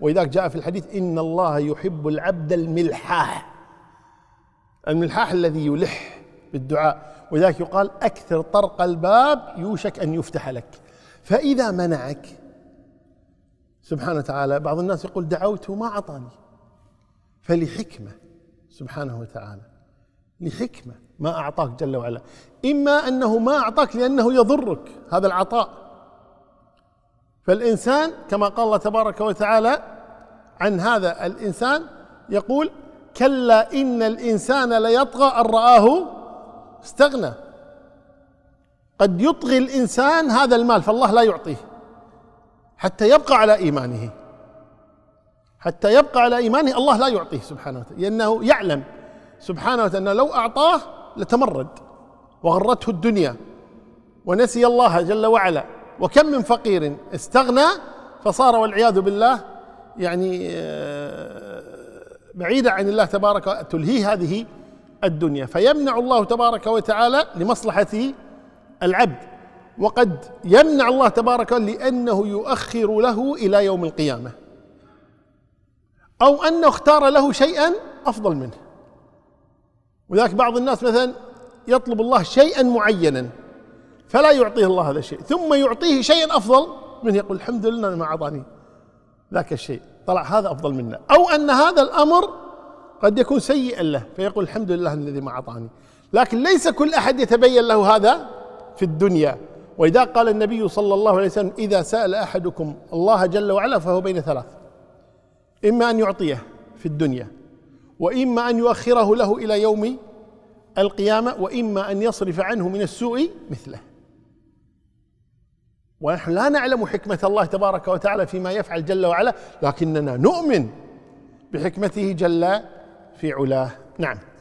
ولذلك جاء في الحديث إن الله يحب العبد الملحاح الملحاح الذي يلح بالدعاء ولذلك يقال أكثر طرق الباب يوشك أن يفتح لك فإذا منعك سبحانه وتعالى بعض الناس يقول دعوت وما أعطاني فلحكمة سبحانه وتعالى لحكمة ما أعطاك جل وعلا إما أنه ما أعطاك لأنه يضرك هذا العطاء فالإنسان كما قال الله تبارك وتعالى عن هذا الإنسان يقول كلا إن الإنسان ليطغى أن رآه استغنى قد يطغي الإنسان هذا المال فالله لا يعطيه حتى يبقى على إيمانه حتى يبقى على إيمانه الله لا يعطيه سبحانه وتعالى لأنه يعلم سبحانه وتعالى أنه لو أعطاه لتمرد وغرته الدنيا ونسي الله جل وعلا وكم من فقير استغنى فصار والعياذ بالله يعني آه، بعيدا عن الله تبارك تلهيه هذه الدنيا فيمنع الله تبارك وتعالى لمصلحة العبد وقد يمنع الله تبارك لأنه يؤخر له إلى يوم القيامة أو أنه اختار له شيئا أفضل منه وذلك بعض الناس مثلا يطلب الله شيئا معينا فلا يعطيه الله هذا الشيء ثم يعطيه شيئا أفضل من يقول الحمد لله ما أعطاني ذاك الشيء طلع هذا أفضل منا أو أن هذا الأمر قد يكون سيئا له فيقول الحمد لله الذي ما أعطاني لكن ليس كل أحد يتبين له هذا في الدنيا وإذا قال النبي صلى الله عليه وسلم إذا سأل أحدكم الله جل وعلا فهو بين ثلاث إما أن يعطيه في الدنيا وإما أن يؤخره له إلى يوم القيامة وإما أن يصرف عنه من السوء مثله ونحن لا نعلم حكمة الله تبارك وتعالى فيما يفعل جل وعلا لكننا نؤمن بحكمته جل في علاه نعم